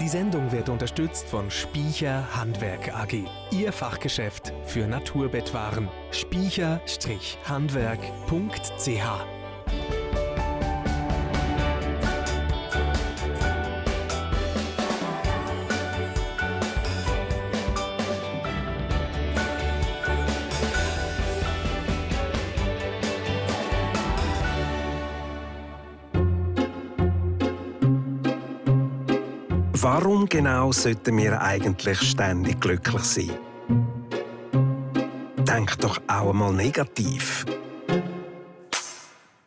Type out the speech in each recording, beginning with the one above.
Die Sendung wird unterstützt von Spiecher Handwerk AG. Ihr Fachgeschäft für Naturbettwaren. Spiecher-handwerk.ch genau sollten wir eigentlich ständig glücklich sein? Denk doch auch einmal negativ.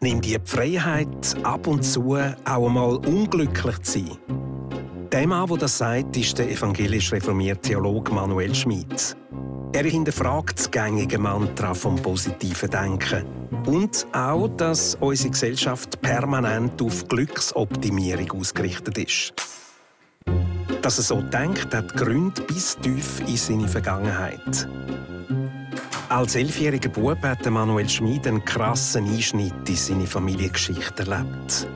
Nimm dir die Freiheit, ab und zu auch einmal unglücklich zu sein. Der Mann, der das sagt, ist der evangelisch reformierte Theologe Manuel Schmidt. Er hinterfragt das gängige Mantra vom positiven Denken und auch, dass unsere Gesellschaft permanent auf Glücksoptimierung ausgerichtet ist. Dass er so denkt, hat Gründe bis tief in seine Vergangenheit. Als elfjähriger Bub hat Manuel Schmid einen krassen Einschnitt in seine Familiengeschichte erlebt.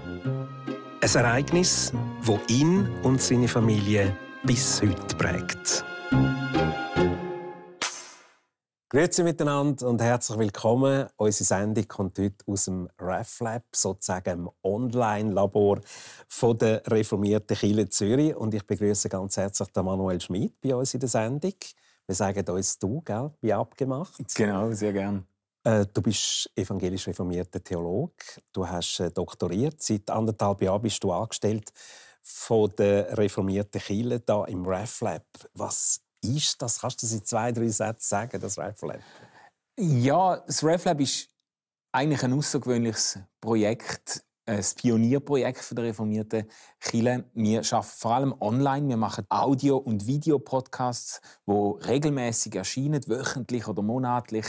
Ein Ereignis, das ihn und seine Familie bis heute prägt. Grüezi miteinander und herzlich willkommen. Unsere Sendung kommt heute aus dem RefLab, sozusagen dem Online-Labor der reformierten Kirche Zürich. Und ich begrüße ganz herzlich den Manuel Schmid bei uns in der Sendung. Wir sagen uns «du», gell? wie abgemacht. Genau, sehr gerne. Äh, du bist evangelisch reformierter Theologe. Du hast äh, doktoriert. Seit anderthalb Jahren bist du angestellt von der reformierten Kirche da im RefLab. Was ist das? Kannst du das in zwei, drei Sätzen sagen, das RefLab? Ja, das RefLab ist eigentlich ein außergewöhnliches Projekt ein Pionierprojekt der reformierten Kirche. Wir arbeiten vor allem online. Wir machen Audio- und Videopodcasts, wo regelmäßig erscheinen, wöchentlich oder monatlich,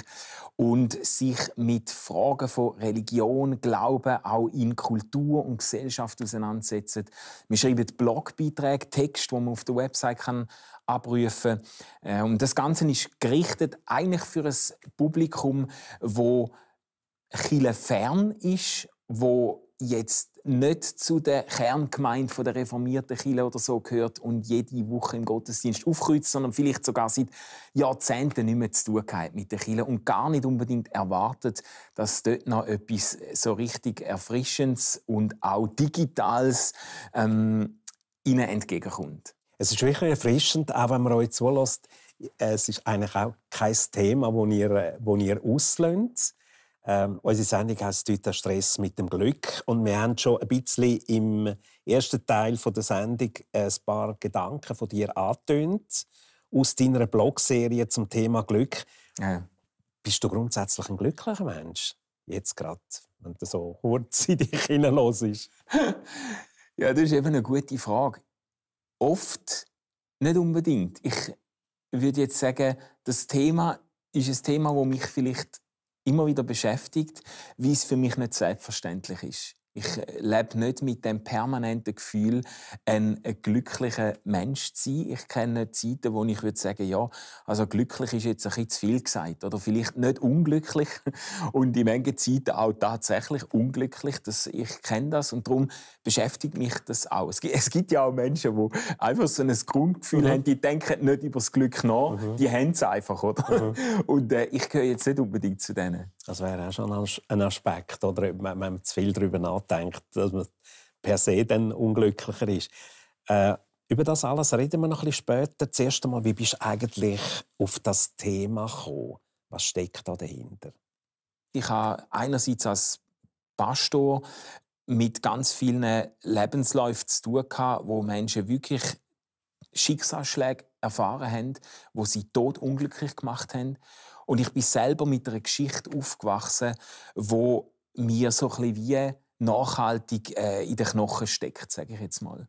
und sich mit Fragen von Religion, Glauben, auch in Kultur und Gesellschaft auseinandersetzen. Wir schreiben Blogbeiträge, Texte, die man auf der Website kann abrufen kann. Äh, und das Ganze ist gerichtet eigentlich für ein Publikum, wo Chile fern ist, wo jetzt nicht zu der Kerngemeinde der reformierten Kirche oder so gehört und jede Woche im Gottesdienst aufkreuzt, sondern vielleicht sogar seit Jahrzehnten nicht mehr zu tun hat mit der Kirche und gar nicht unbedingt erwartet, dass dort noch etwas so richtig Erfrischendes und auch Digitales ähm, ihnen entgegenkommt. Es ist wirklich erfrischend, auch wenn man euch zulässt. Äh, es ist eigentlich auch kein Thema, das ihr, das ihr auslöhnt ähm, unsere Sendung heisst heute Stress mit dem Glück. Und wir haben schon ein bisschen im ersten Teil der Sendung ein paar Gedanken von dir angetönt aus deiner Blogserie zum Thema Glück. Ja. Bist du grundsätzlich ein glücklicher Mensch? Jetzt gerade, wenn du so kurz in dich hineinlos ist. ja, das ist eben eine gute Frage. Oft nicht unbedingt. Ich würde jetzt sagen, das Thema ist ein Thema, das mich vielleicht immer wieder beschäftigt, wie es für mich nicht selbstverständlich ist. Ich lebe nicht mit dem permanenten Gefühl, ein, glücklicher Mensch zu sein. Ich kenne Zeiten, wo ich würde sagen, ja, also glücklich ist jetzt ein bisschen zu viel gesagt. Oder vielleicht nicht unglücklich. Und in manchen Zeiten auch tatsächlich unglücklich. Das, ich kenne das und darum beschäftigt mich das auch. Es gibt, es gibt ja auch Menschen, die einfach so ein Grundgefühl mhm. haben, die denken nicht über das Glück nach, mhm. die haben es einfach, oder? Mhm. Und äh, ich gehöre jetzt nicht unbedingt zu denen. Das wäre auch schon ein Aspekt, oder wenn man zu viel darüber nachdenkt, dass man per se dann unglücklicher ist. Äh, über das alles reden wir noch ein bisschen später. Zuerst einmal, wie bist du eigentlich auf das Thema gekommen? Was steckt da dahinter? Ich habe einerseits als Pastor mit ganz vielen Lebensläufen zu tun gehabt, wo Menschen wirklich Schicksalsschläge erfahren haben, wo sie tot unglücklich gemacht haben und ich bin selber mit einer Geschichte aufgewachsen, wo mir so ein wie nachhaltig äh, in den Knochen steckt, sage ich jetzt mal.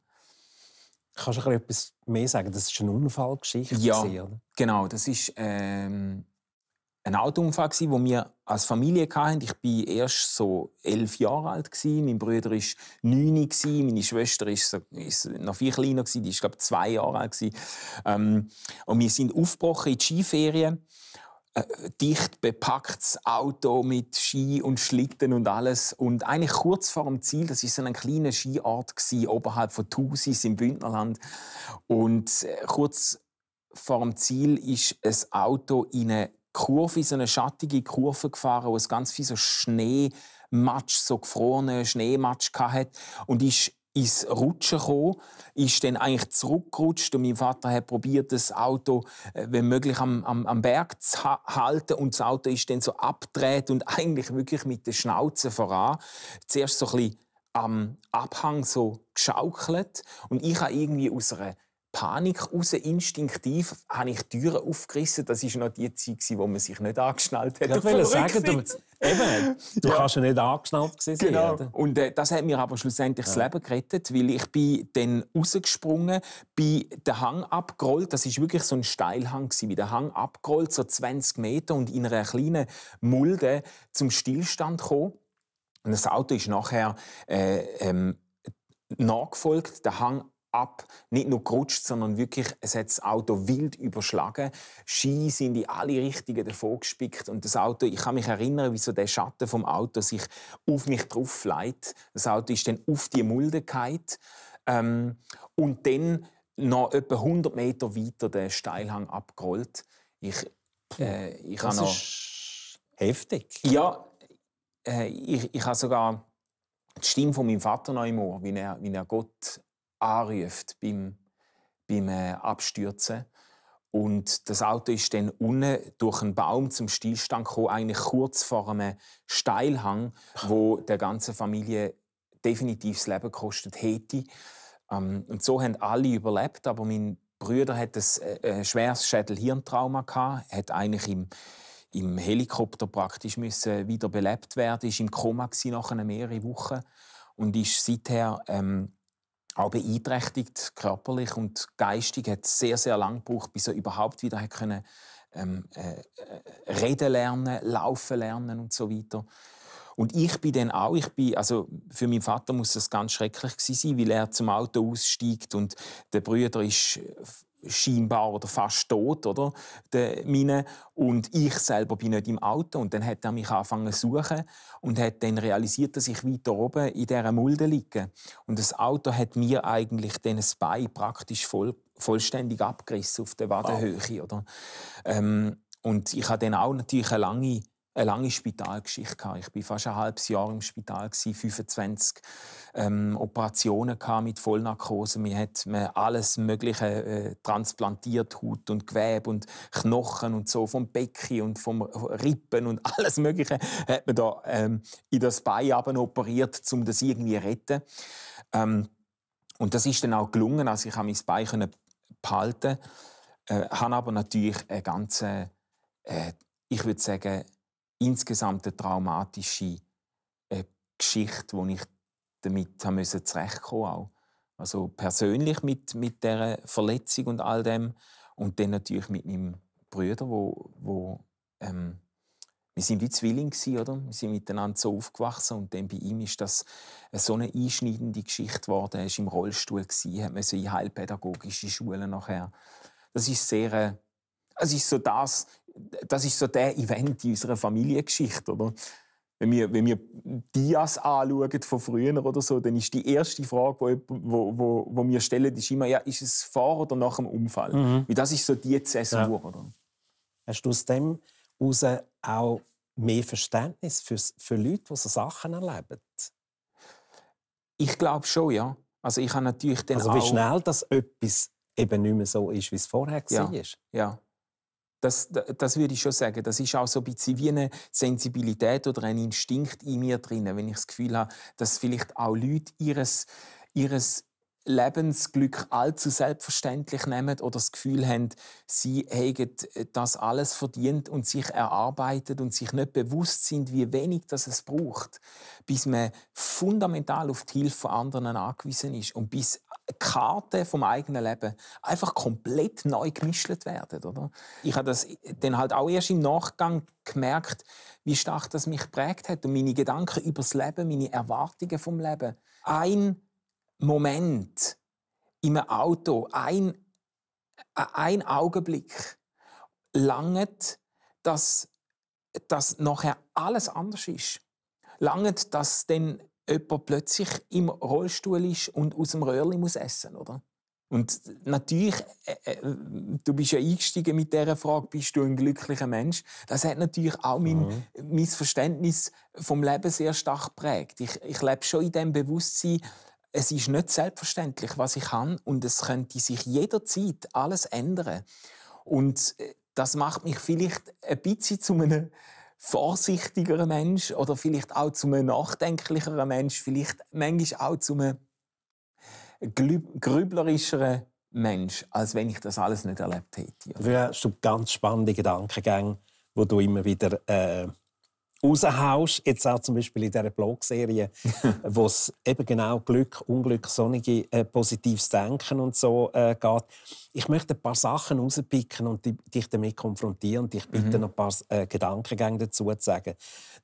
Kannst du etwas mehr sagen? Das ist eine Unfallgeschichte. Ja, oder? genau. Das ist ähm, ein Autounfall, den wir als Familie hatten. Ich war erst so elf Jahre alt. Mein Bruder war neun, meine Schwester war noch viel kleiner, die war, glaube ich, zwei Jahre alt. Ähm, und wir sind aufgebrochen in die Skiferien dicht bepacktes Auto mit Ski und Schlitten und alles. Und eigentlich kurz vor dem Ziel, das war so ein kleiner Skiort gewesen, oberhalb von Thusis im Bündnerland. Und äh, kurz vor dem Ziel ist ein Auto in eine Kurve, in so eine schattige Kurve gefahren, wo es ganz viel so Schnee so gefrorene Schneematsch hatte und ist ins Rutschen gekommen, ist dann eigentlich zurückgerutscht und mein Vater hat probiert, das Auto, äh, wenn möglich, am, am, am Berg zu halten und das Auto ist dann so abgedreht und eigentlich wirklich mit der Schnauze voran. Zuerst so ein bisschen am Abhang so geschaukelt und ich habe irgendwie aus einer Panik raus, instinktiv, habe ich Türen aufgerissen. Das war noch die Zeit, wo man sich nicht angeschnallt hat. Ich wollte sagen, du, eben, du ja. kannst ja nicht angeschnallt gewesen genau. Und äh, das hat mir aber schlussendlich ja. das Leben gerettet, weil ich bin dann rausgesprungen, bin den Hang abgerollt. Das war wirklich so ein Steilhang gewesen, der Hang abgerollt, so 20 Meter und in einer kleinen Mulde zum Stillstand gekommen. Und das Auto ist nachher äh, ähm, nachgefolgt, der Hang ab. Nicht nur gerutscht, sondern wirklich, es hat das Auto wild überschlagen. Ski sind in alle Richtungen davon gespickt und das Auto, ich kann mich erinnern, wie so der Schatten vom Auto sich auf mich drauf leitet. Das Auto ist dann auf die Mulde ähm, und dann noch etwa 100 Meter weiter den Steilhang abgerollt. Ich, äh, ich das noch, ist heftig. Ja, äh, ich, ich habe sogar die Stimme von meinem Vater noch im Ohr, wie er, wie er Gott anruft beim, beim äh, Abstürzen. Und das Auto ist dann unten durch einen Baum zum Stillstand gekommen, eigentlich kurz vor einem Steilhang, wo der ganzen Familie definitiv das Leben gekostet hätte. Ähm, und so haben alle überlebt, aber mein Bruder hat ein äh, äh, schweres Schädelhirntrauma gehabt, hat eigentlich im, im Helikopter praktisch müssen wieder werden, ist im Koma nach einer mehreren Wochen und ist seither ähm, auch beeinträchtigt, körperlich und geistig. Hat sehr, sehr lange gebraucht, bis er überhaupt wieder hat können, ähm, äh, äh, reden lernen, laufen lernen und so weiter. Und ich bin dann auch, ich bin, also für meinen Vater muss das ganz schrecklich gewesen sein, weil er zum Auto aussteigt und der Bruder ist scheinbar oder fast tot, oder? Der Mine. Und ich selber bin nicht im Auto. Und dann hat er mich angefangen zu suchen und hat dann realisiert, dass ich weiter oben in dieser Mulde liege. Und das Auto hat mir eigentlich den Bein praktisch voll, vollständig abgerissen auf der Wadenhöhe, wow. oder? Ähm, und ich habe dann auch natürlich eine lange eine lange Spitalgeschichte gehabt. Ich war fast ein halbes Jahr im Spital 25 ähm, Operationen gehabt mit Vollnarkose. Mir hat man alles Mögliche äh, transplantiert, Haut und Gewebe und Knochen und so vom Becken und vom Rippen und alles Mögliche hat man da ähm, in das Bein operiert, um das irgendwie zu retten. Ähm, und das ist dann auch gelungen, also ich konnte mein Bein behalten, äh, habe aber natürlich eine ganze, äh, ich würde sagen, insgesamt eine traumatische äh, Geschichte, wo ich damit müssen zurechtkommen musste. Also persönlich mit mit der Verletzung und all dem und dann natürlich mit meinem Bruder, wo, wo ähm, wir sind wie Zwillinge, oder? Wir sind miteinander so aufgewachsen und dann bei ihm ist das so eine einschneidende Geschichte geworden. Er war im Rollstuhl, hat man so in heilpädagogische Schulen nachher. Das ist sehr, äh, es ist so das, das ist so der Event in unserer Familiengeschichte, oder? Wenn wir, wenn wir Dias anschauen von früher oder so, dann ist die erste Frage, die wo, wo, wo wir stellen, ist immer, ja, ist es vor oder nach dem Unfall? Mhm. Weil das ist so die Zäsur. Ja. Oder? Hast du aus dem heraus auch mehr Verständnis für, für Leute, die so Sachen erleben? Ich glaube schon, ja. Also ich habe natürlich den Also wie schnell, dass etwas eben nicht mehr so ist, wie es vorher ja. war. Ja, das, das würde ich schon sagen. Das ist auch so ein bisschen wie eine Sensibilität oder ein Instinkt in mir drin, wenn ich das Gefühl habe, dass vielleicht auch Leute ihres, ihres Lebensglück allzu selbstverständlich nehmen oder das Gefühl haben, sie hätten das alles verdient und sich erarbeitet und sich nicht bewusst sind, wie wenig das es braucht, bis man fundamental auf die Hilfe von anderen angewiesen ist und bis Karte vom eigenen Leben einfach komplett neu gemischt werden, oder? Ich habe das dann halt auch erst im Nachgang gemerkt, wie stark das mich prägt hat und meine Gedanken über das Leben, meine Erwartungen vom Leben. Ein Moment im Auto, ein, ein Augenblick langet, dass, dass nachher alles anders ist. Langet, dass dann jemand plötzlich im Rollstuhl ist und aus dem Röhrli muss essen, oder? Und natürlich, äh, äh, du bist ja eingestiegen mit dieser Frage, bist du ein glücklicher Mensch? Das hat natürlich auch mein, mhm. mein Verständnis vom Leben sehr stark geprägt. Ich, ich lebe schon in dem Bewusstsein, es ist nicht selbstverständlich, was ich kann und es könnte sich jederzeit alles ändern. Und äh, das macht mich vielleicht ein bisschen zu einem vorsichtigeren Mensch oder vielleicht auch zu einem nachdenklicheren Mensch, vielleicht manchmal auch zu einem grüblerischeren Mensch, als wenn ich das alles nicht erlebt hätte. Du hast du ganz spannende Gedankengänge, wo du immer wieder äh, raushaust, jetzt auch zum Beispiel in dieser Blogserie, wo es eben genau Glück, Unglück, sonnige, äh, positives Denken und so äh, geht. Ich möchte ein paar Sachen rauspicken und die, dich damit konfrontieren und dich bitte mhm. noch ein paar äh, Gedankengänge dazu zu sagen.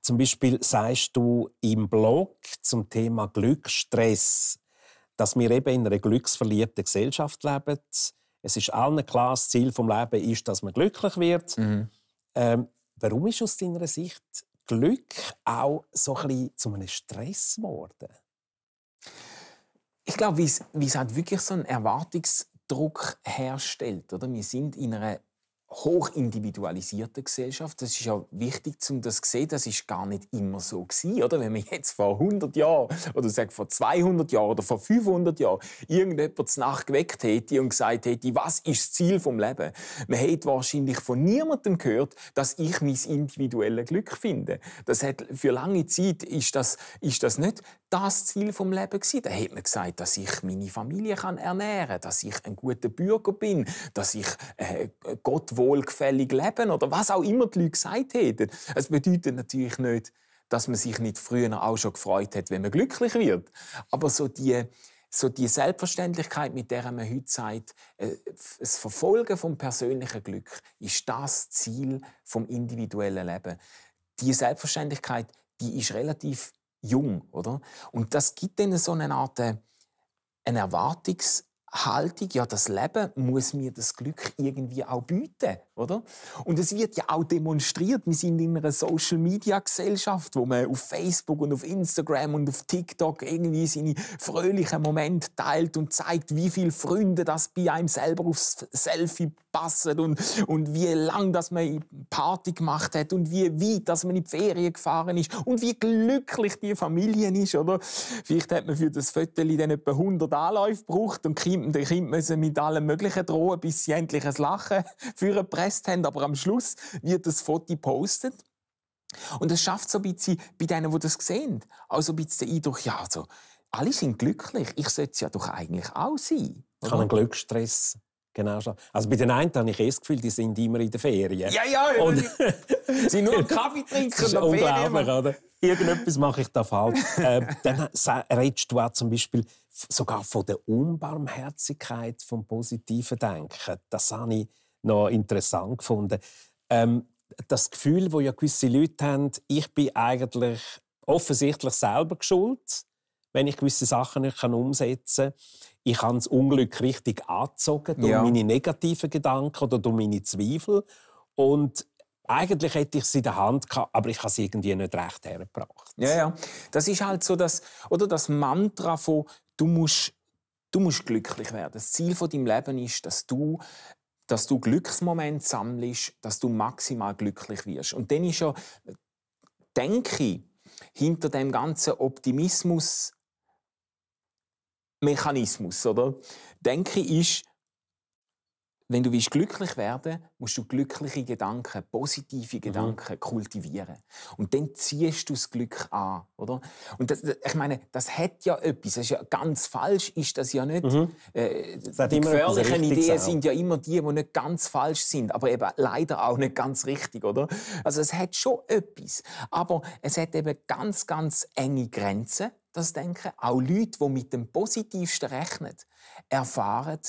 Zum Beispiel sagst du im Blog zum Thema Glück, Stress, dass wir eben in einer glücksverliebten Gesellschaft leben. Es ist allen klar, das Ziel des Lebens ist, dass man glücklich wird. Mhm. Ähm, Warum ist aus deiner Sicht Glück auch so ein bisschen zu einem Stress geworden? Ich glaube, wie es halt wirklich so einen Erwartungsdruck herstellt. Oder? Wir sind in einer hochindividualisierten Gesellschaft. Das ist ja wichtig, um das zu sehen. Das ist gar nicht immer so gewesen, oder? Wenn man jetzt vor 100 Jahren oder sag vor 200 Jahren oder vor 500 Jahren irgendjemand zur Nacht geweckt hätte und gesagt hätte, was ist das Ziel vom Leben? Man hätte wahrscheinlich von niemandem gehört, dass ich mein individuelles Glück finde. Das hat für lange Zeit ist das, ist das nicht das Ziel vom Leben gewesen. Da hat man gesagt, dass ich meine Familie kann ernähren, dass ich ein guter Bürger bin, dass ich äh, Gott will wohlgefällig leben oder was auch immer die Leute gesagt hätten. Es bedeutet natürlich nicht, dass man sich nicht früher auch schon gefreut hat, wenn man glücklich wird. Aber so die, so die Selbstverständlichkeit, mit der man heute sagt, äh, das Verfolgen vom persönlichen Glück ist das Ziel vom individuellen Leben. Die Selbstverständlichkeit, die ist relativ jung, oder? Und das gibt dann so eine Art äh, eine Erwartungs Haltung, ja, das Leben muss mir das Glück irgendwie auch bieten, oder? Und es wird ja auch demonstriert. Wir sind in einer Social-Media-Gesellschaft, wo man auf Facebook und auf Instagram und auf TikTok irgendwie seine fröhlichen Momente teilt und zeigt, wie viele Freunde das bei einem selber aufs Selfie passen und, und wie lang dass man Party gemacht hat und wie weit dass man in die Ferien gefahren ist und wie glücklich die Familie ist, oder? Vielleicht hat man für das Foto dann etwa 100 Anläufe gebraucht und Kind und die Kinder müssen mit allem Möglichen drohen, bis sie endlich ein Lachen gepresst haben. Aber am Schluss wird das Foto gepostet. Und das schafft so ein bisschen bei denen, die das sehen, also ein bisschen den Eindruck, ja, also, alle sind glücklich. Ich sollte es ja doch eigentlich auch sein. Oder? Ich habe einen Glücksstress. Genau schon. Also bei den einen habe ich eh das Gefühl, die sind immer in der Ferien. Ja, ja, und sie sind nur Kaffee trinken. Das ist unglaublich, oder? Irgendetwas mache ich da falsch. äh, dann redest du auch zum Beispiel sogar von der Unbarmherzigkeit vom positiven Denken. Das habe ich noch interessant gefunden. Ähm, das Gefühl, das ja gewisse Leute haben, ich bin eigentlich offensichtlich selber geschuldet wenn ich gewisse Sachen nicht kann umsetzen kann. Ich habe das Unglück richtig angezogen durch ja. meine negativen Gedanken oder durch meine Zweifel. Und eigentlich hätte ich sie in der Hand gehabt, aber ich habe sie irgendwie nicht recht hergebracht. Ja, ja. Das ist halt so das, oder das Mantra von «Du musst, du musst glücklich werden». Das Ziel von deinem Leben ist, dass du dass du Glücksmomente sammelst, dass du maximal glücklich wirst. Und dann ist ja, denke ich, hinter dem ganzen Optimismus Mechanismus, oder? Denken ist, wenn du willst glücklich werden, musst du glückliche Gedanken, positive mhm. Gedanken mhm. kultivieren. Und dann ziehst du das Glück an, oder? Und das, ich meine, das hat ja etwas. Das ist ja ganz falsch, ist das ja nicht. Mhm. Äh, die gefährlichen Ideen sind ja immer die, die nicht ganz falsch sind, aber eben leider auch nicht ganz richtig, oder? Also es hat schon etwas, aber es hat eben ganz, ganz enge Grenzen das Denken, auch Leute, die mit dem Positivsten rechnen, erfahren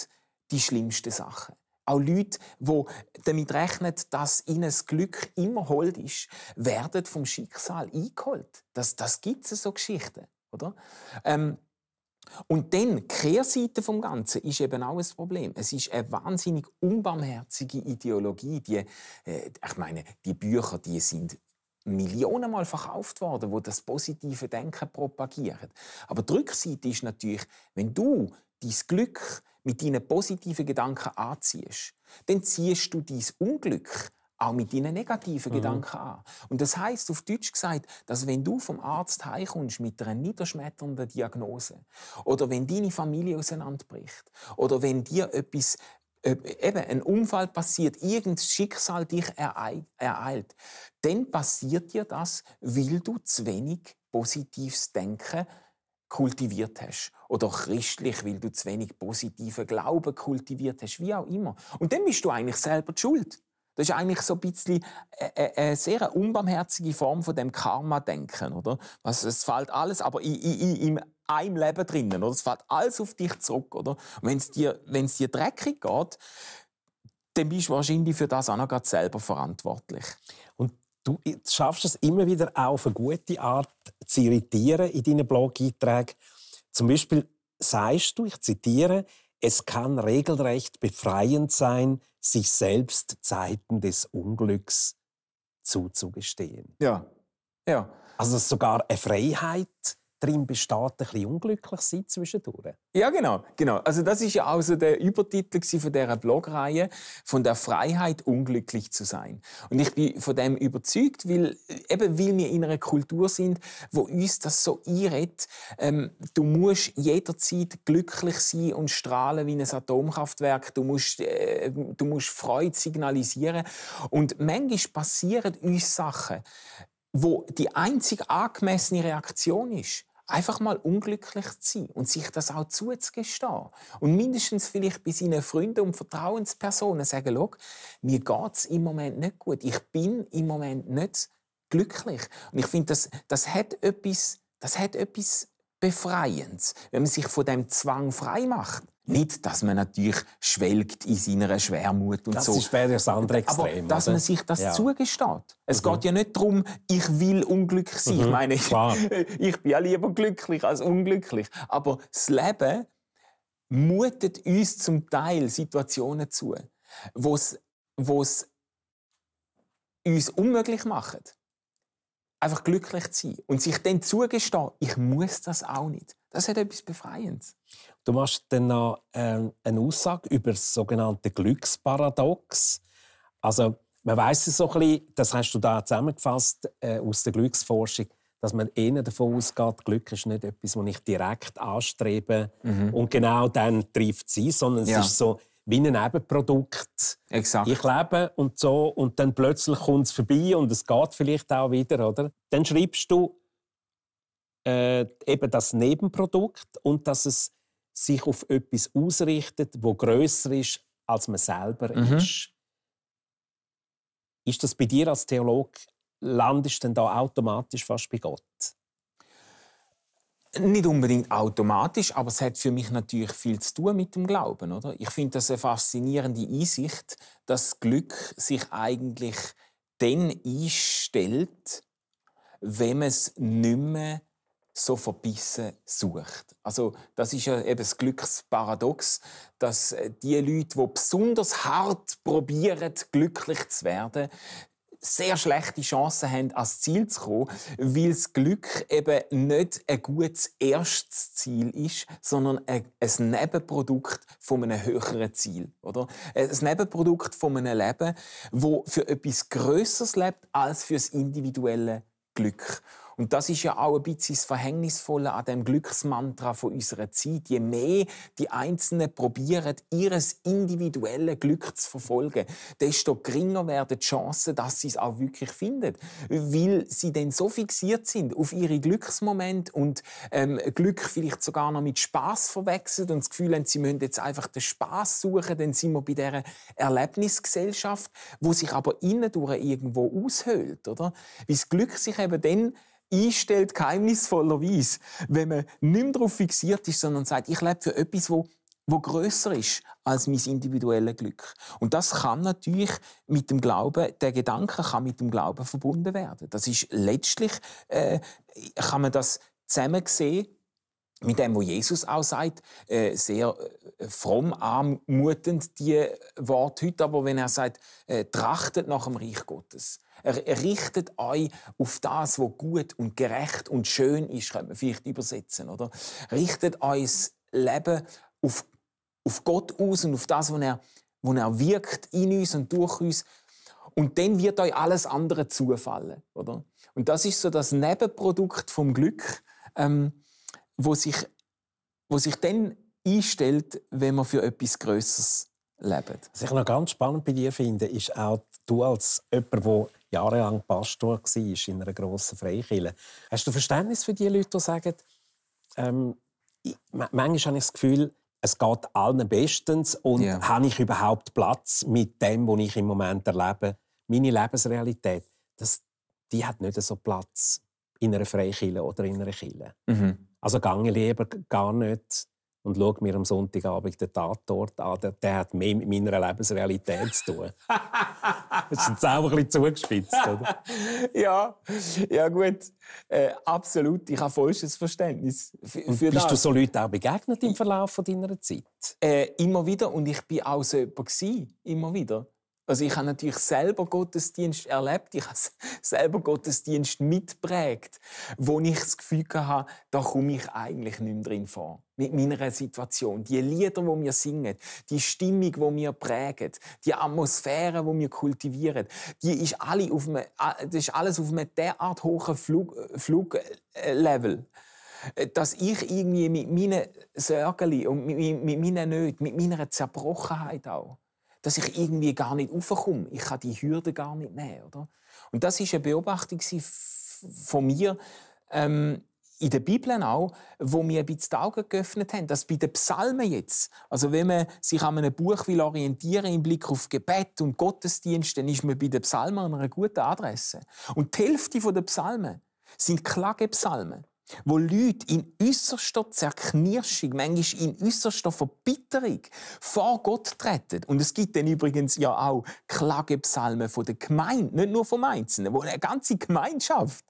die schlimmsten Sachen. Auch Leute, die damit rechnen, dass ihnen das Glück immer hold ist, werden vom Schicksal eingeholt. Das, das gibt es so Geschichten, oder? Ähm, und dann, die Kehrseite vom Ganzen ist eben auch ein Problem. Es ist eine wahnsinnig unbarmherzige Ideologie. Die, äh, ich meine, die Bücher, die sind Millionenmal verkauft worden, wo das positive Denken propagieren. Aber die Rückseite ist natürlich, wenn du dein Glück mit deinen positiven Gedanken anziehst, dann ziehst du dein Unglück auch mit deinen negativen mhm. Gedanken an. Und das heißt auf Deutsch gesagt, dass wenn du vom Arzt heimkommst mit einer niederschmetternden Diagnose oder wenn deine Familie auseinanderbricht oder wenn dir etwas eben ein Unfall passiert, irgendein Schicksal dich ereilt, dann passiert dir das, weil du zu wenig positives Denken kultiviert hast. Oder christlich, weil du zu wenig positiven Glauben kultiviert hast, wie auch immer. Und dann bist du eigentlich selber die schuld. Das ist eigentlich so ein bisschen äh, äh, äh, eine, eine sehr unbarmherzige Form von dem Karma-Denken, oder? Was, es fällt alles, aber in, in, in einem Leben drinnen, oder? Es fällt alles auf dich zurück, oder? Wenn es dir, wenn es dir dreckig geht, dann bist du wahrscheinlich für das auch noch selber verantwortlich. Und du schaffst es immer wieder auch auf eine gute Art zu irritieren in deinen Blog-Einträgen. Zum Beispiel sagst du, ich zitiere, es kann regelrecht befreiend sein, sich selbst Zeiten des Unglücks zuzugestehen. Ja, ja. Also sogar eine Freiheit, drin besteht, ein bisschen unglücklich sein zwischendurch. Ja, genau. genau. Also das war ja auch der Übertitel von dieser Blogreihe, von der Freiheit, unglücklich zu sein. Und ich bin von dem überzeugt, weil, äh, eben weil wir in einer Kultur sind, wo uns das so einredet, ähm, du musst jederzeit glücklich sein und strahlen wie ein Atomkraftwerk, du musst, äh, du musst Freude signalisieren. Und manchmal passieren uns Sachen, wo die einzig angemessene Reaktion ist, einfach mal unglücklich zu sein und sich das auch zuzugestehen. Und mindestens vielleicht bei seinen Freunden und Vertrauenspersonen sagen, schau, mir geht's im Moment nicht gut. Ich bin im Moment nicht glücklich. Und ich finde, das, das hat etwas, das hat etwas Befreiendes, wenn man sich von dem Zwang frei macht. Nicht, dass man natürlich schwelgt in seiner Schwermut und das so. Das ist bei das andere Extrem. Aber dass man sich das ja. zugesteht. Es mhm. geht ja nicht darum, ich will unglücklich sein. Mhm. Ich meine, Klar. ich bin ja lieber glücklich als unglücklich. Aber das Leben mutet uns zum Teil Situationen zu, wo es uns unmöglich machen, einfach glücklich zu sein und sich dann zugestehen, ich muss das auch nicht. Das hat etwas Befreiendes. Du machst dann noch ähm, eine Aussage über das sogenannte Glücksparadox. Also man weiß es so ein bisschen, das hast du da zusammengefasst äh, aus der Glücksforschung, dass man eher davon ausgeht, Glück ist nicht etwas, das ich direkt anstrebe mhm. und genau dann trifft sie, sondern es ja. ist so wie ein Nebenprodukt. Exakt. Ich lebe und so und dann plötzlich kommt es vorbei und es geht vielleicht auch wieder, oder? Dann schreibst du äh, eben das Nebenprodukt und dass es sich auf etwas ausrichtet, wo größer ist, als man selber mhm. ist. Ist das bei dir als Theolog landest du denn da automatisch fast bei Gott? Nicht unbedingt automatisch, aber es hat für mich natürlich viel zu tun mit dem Glauben. Oder? Ich finde das eine faszinierende Einsicht, dass Glück sich eigentlich dann einstellt, wenn man es nicht mehr so verbissen sucht. Also das ist ja eben das Glücksparadox, dass äh, die Leute, die besonders hart probieren, glücklich zu werden, sehr schlechte Chancen haben, ans Ziel zu kommen, weil das Glück eben nicht ein gutes erstes Ziel ist, sondern ein, Nebenprodukt von einem höheren Ziel, oder? Ein Nebenprodukt von einem Leben, das für etwas Größeres lebt als für das individuelle Glück. Und das ist ja auch ein bisschen das Verhängnisvolle an dem Glücksmantra von unserer Zeit. Je mehr die Einzelnen probieren, ihres individuellen Glück zu verfolgen, desto geringer werden die Chancen, dass sie es auch wirklich finden. Weil sie dann so fixiert sind auf ihre Glücksmomente und ähm, Glück vielleicht sogar noch mit Spaß verwechseln und das Gefühl haben, sie müssen jetzt einfach den Spaß suchen, dann sind wir bei dieser Erlebnisgesellschaft, wo sich aber innen durch irgendwo aushöhlt, oder? Weil das Glück sich eben dann einstellt, geheimnisvollerweise, wenn man nicht mehr darauf fixiert ist, sondern sagt, ich lebe für etwas, wo wo größer ist als mein individuelles Glück. Und das kann natürlich mit dem Glauben, der Gedanke kann mit dem Glauben verbunden werden. Das ist letztlich äh, kann man das zusammen sehen mit dem, wo Jesus auch sagt, äh, sehr äh, fromm anmutend die Worte heute, aber wenn er sagt, äh, trachtet nach dem Reich Gottes. richtet euch auf das, was gut und gerecht und schön ist, könnte man vielleicht übersetzen, oder? Richtet euer Leben auf, auf Gott aus und auf das, was er, was er wirkt in uns und durch uns. Und dann wird euch alles andere zufallen, oder? Und das ist so das Nebenprodukt vom Glück. Ähm, wo sich, wo sich dann einstellt, wenn man für etwas Größeres lebt. Was ich noch ganz spannend bei dir finde, ist auch du als jemand, der jahrelang Pastor war in einer grossen Freikirche. Hast du Verständnis für die Leute, die sagen, ähm, ich, manchmal habe ich das Gefühl, es geht allen bestens und yeah. habe ich überhaupt Platz mit dem, was ich im Moment erlebe? Meine Lebensrealität, das, die hat nicht so Platz in einer Freikirche oder in einer Kirche. Mhm. Also gange lieber gar nicht und schaue mir am Sonntagabend den Tatort an. Der, der hat mehr mit meiner Lebensrealität zu tun. das ist jetzt auch ein bisschen zugespitzt, oder? ja, ja gut, äh, absolut. Ich habe vollstes Verständnis für, für Bist das. du so Leuten auch begegnet im Verlauf von deiner Zeit? Äh, immer wieder und ich war auch so jemand immer wieder. Also ich habe natürlich selber Gottesdienst erlebt, ich habe selber Gottesdienst mitprägt, wo ich das Gefühl habe, da komme ich eigentlich nicht mehr drin vor. Mit meiner Situation. Die Lieder, die wir singen, die Stimmung, die wir prägen, die Atmosphäre, die wir kultivieren, die ist, alle auf einem, das ist alles auf einem derart hohen Flug, Fluglevel äh, dass ich irgendwie mit meinen Sorgen und mit, meinen Nöten, mit meiner Zerbrochenheit auch, dass ich irgendwie gar nicht aufkomme. Ich kann die Hürde gar nicht nehmen, oder? Und das ist eine Beobachtung von mir ähm, in der Bibel auch, wo mir ein bisschen die Augen geöffnet haben, dass bei den Psalmen jetzt, also wenn man sich an einem Buch will orientieren im Blick auf Gebet und Gottesdienst, dann ist man bei den Psalmen an einer guten Adresse. Und die Hälfte der Psalmen sind Klagepsalmen wo Leute in äußerster Zerknirschung, manchmal in äußerster Verbitterung vor Gott treten. Und es gibt dann übrigens ja auch Klagepsalmen von der Gemeinde, nicht nur vom Einzelnen, wo eine ganze Gemeinschaft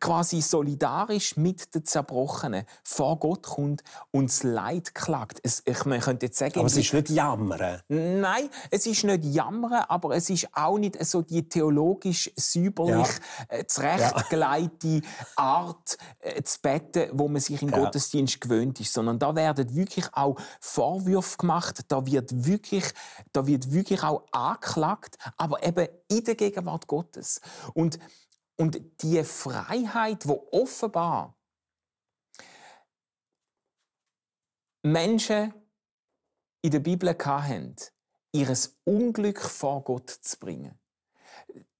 quasi solidarisch mit den Zerbrochenen vor Gott kommt und das Leid klagt. Es, ich, man könnte jetzt sagen, aber es ist nicht Jammern. Nein, es ist nicht Jammern, aber es ist auch nicht so die theologisch säuberlich ja. Äh, zurechtgeleitete ja. Art, äh, zu beten, wo man sich im ja. Gottesdienst gewöhnt ist, sondern da werden wirklich auch Vorwürfe gemacht, da wird wirklich, da wird wirklich auch angeklagt, aber eben in der Gegenwart Gottes. Und, und die Freiheit, wo offenbar Menschen in der Bibel hatten, ihr Unglück vor Gott zu bringen.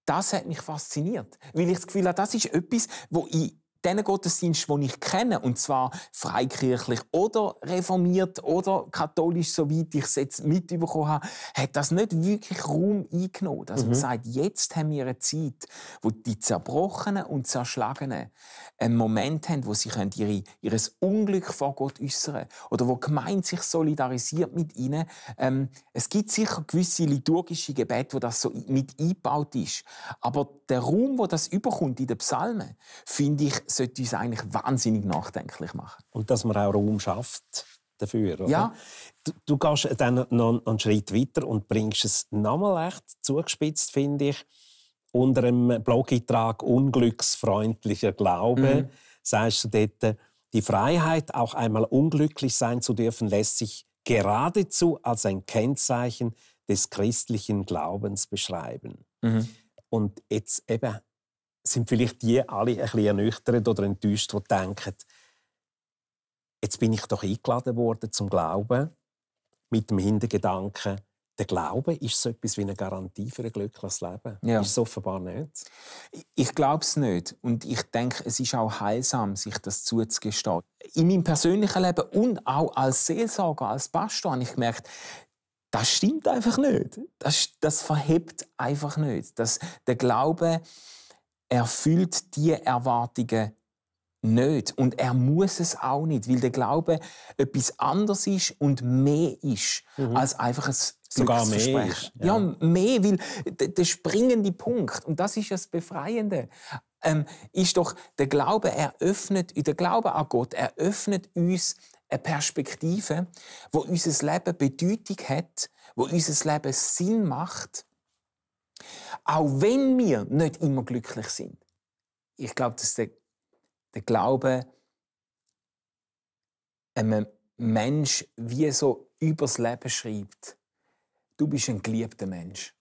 Das hat mich fasziniert, weil ich das Gefühl habe, das ist etwas, wo in den Gottesdienst, den ich kenne, und zwar freikirchlich oder reformiert oder katholisch, soweit ich es jetzt mitbekommen habe, hat das nicht wirklich Raum eingenommen. Dass mhm. man sagt, jetzt haben wir eine Zeit, wo die Zerbrochenen und Zerschlagenen einen Moment haben, wo sie ihre, ihr Unglück vor Gott äußern oder wo Gemeinde sich solidarisiert mit ihnen. Ähm, es gibt sicher gewisse liturgische Gebete, wo das so mit eingebaut ist. Aber der Raum, wo das überkommt in den Psalmen, finde ich sollte uns eigentlich wahnsinnig nachdenklich machen. Und dass man auch Raum schafft dafür. Oder? Ja. Du, du gehst dann noch einen Schritt weiter und bringst es nochmal echt zugespitzt, finde ich, unter einem blog unglücksfreundlicher Glaube. Mhm. Sagst du dort, die Freiheit, auch einmal unglücklich sein zu dürfen, lässt sich geradezu als ein Kennzeichen des christlichen Glaubens beschreiben. Mhm. Und jetzt eben sind vielleicht die alle ein bisschen ernüchtert oder enttäuscht, die denken, jetzt bin ich doch eingeladen worden zum Glauben, mit dem Hintergedanken, der Glaube ist so etwas wie eine Garantie für ein glückliches Leben. Ja. Ist es offenbar nicht? Ich glaube es nicht. Und ich denke, es ist auch heilsam, sich das zuzugestehen. In meinem persönlichen Leben und auch als Seelsorger, als Pastor, habe ich gemerkt, das stimmt einfach nicht. Das, das verhebt einfach nicht. Das, der Glaube erfüllt die Erwartungen nicht. Und er muss es auch nicht, weil der Glaube etwas anderes ist und mehr ist mhm. als einfach ein sogar mehr. Ist, ja. ja. mehr, weil der, springende Punkt, und das ist das Befreiende, ähm, ist doch, der Glaube eröffnet, der Glaube an Gott eröffnet uns eine Perspektive, wo unser Leben Bedeutung hat, wo unser Leben Sinn macht auch wenn wir nicht immer glücklich sind. Ich glaube, dass der, der Glaube einem Mensch wie so übers Leben schreibt. Du bist ein geliebter Mensch.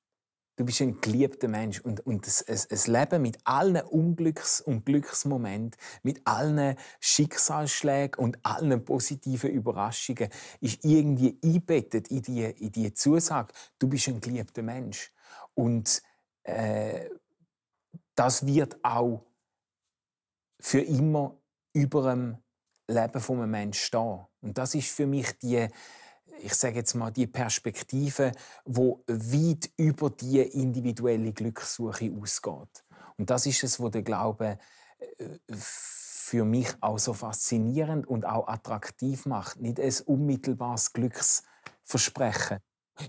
Du bist ein geliebter Mensch und, und ein, ein Leben mit allen Unglücks- und Glücksmomenten, mit allen Schicksalsschlägen und allen positiven Überraschungen ist irgendwie eingebettet in die, in die Zusage, du bist ein geliebter Mensch. Und äh, das wird auch für immer über dem Leben von einem Menschen stehen. Und das ist für mich die, ich sage jetzt mal, die Perspektive, wo weit über die individuelle Glückssuche ausgeht. Und das ist es, wo der Glaube äh, für mich auch so faszinierend und auch attraktiv macht. Nicht ein unmittelbares Glücksversprechen,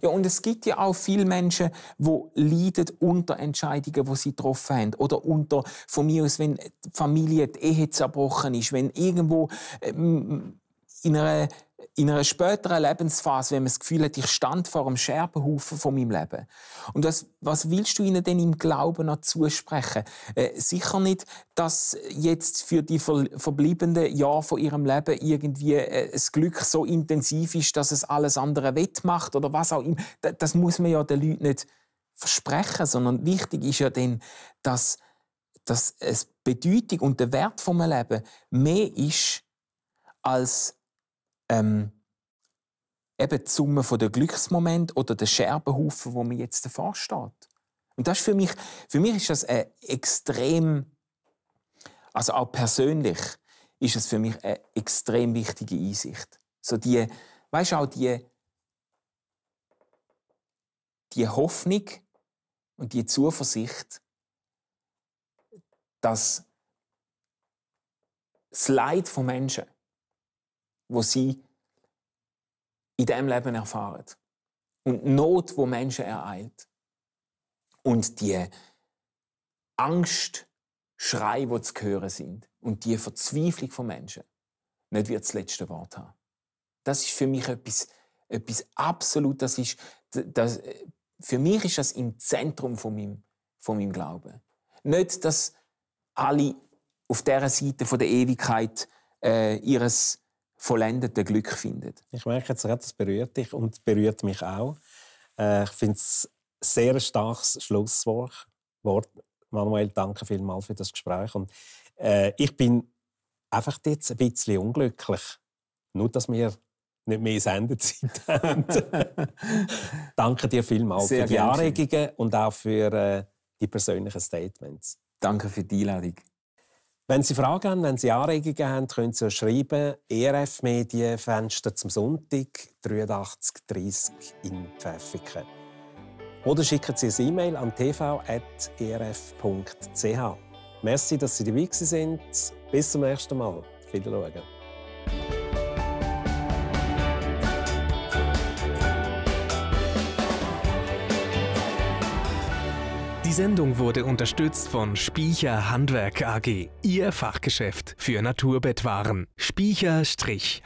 ja, und es gibt ja auch viele Menschen, die leiden unter Entscheidungen, die sie getroffen haben. Oder unter, von mir aus, wenn die Familie, die Ehe zerbrochen ist, wenn irgendwo ähm, in einer, in einer späteren Lebensphase, wenn man das Gefühl hat, ich stand vor einem Scherbenhaufen von meinem Leben. Und das, was willst du ihnen denn im Glauben noch zusprechen? Äh, sicher nicht, dass jetzt für die ver verbliebenen Jahre von ihrem Leben irgendwie äh, das Glück so intensiv ist, dass es alles andere wettmacht oder was auch immer. Das, das muss man ja den Leuten nicht versprechen, sondern wichtig ist ja dann, dass, dass es Bedeutung und der Wert von einem Leben mehr ist als ähm, eben die Summe der Glücksmoment oder der Scherbenhaufen, wo mir jetzt davor steht. Und das ist für mich, für mich ist das ein äh, extrem, also auch persönlich, ist es für mich eine extrem wichtige Einsicht. So die, weißt auch die, die Hoffnung und die Zuversicht, dass das Leid von Menschen wo sie in diesem Leben erfahren. Und Not, wo Menschen ereilt. Und die Angstschrei, die zu hören sind. Und die Verzweiflung von Menschen nicht wird das letzte Wort haben. Das ist für mich etwas, etwas absolut, das ist, das, für mich ist das im Zentrum von meinem, von meinem Glauben. Nicht, dass alle auf dieser Seite von der Ewigkeit äh, ihres vollendeten Glück findet. Ich merke jetzt gerade, das berührt dich und berührt mich auch. Äh, ich finde es ein sehr starkes Schlusswort. Manuel, danke vielmals für das Gespräch. Und, äh, ich bin einfach jetzt ein bisschen unglücklich. Nur, dass wir nicht mehr Sendezeit haben. danke dir vielmals sehr für die Anregungen schön. und auch für äh, die persönlichen Statements. Danke für die Einladung. Wenn Sie Fragen haben, wenn Sie Anregungen haben, können Sie schreiben. ERF Medien, Fenster zum Sonntag, 83 30 in Pfäffiken. Oder schicken Sie ein E-Mail an tv.erf.ch. Merci, dass Sie dabei waren. Bis zum nächsten Mal. Viel Schauen. Sendung wurde unterstützt von Spiecher Handwerk AG, Ihr Fachgeschäft für Naturbettwaren. Spiecher-handwerk.ch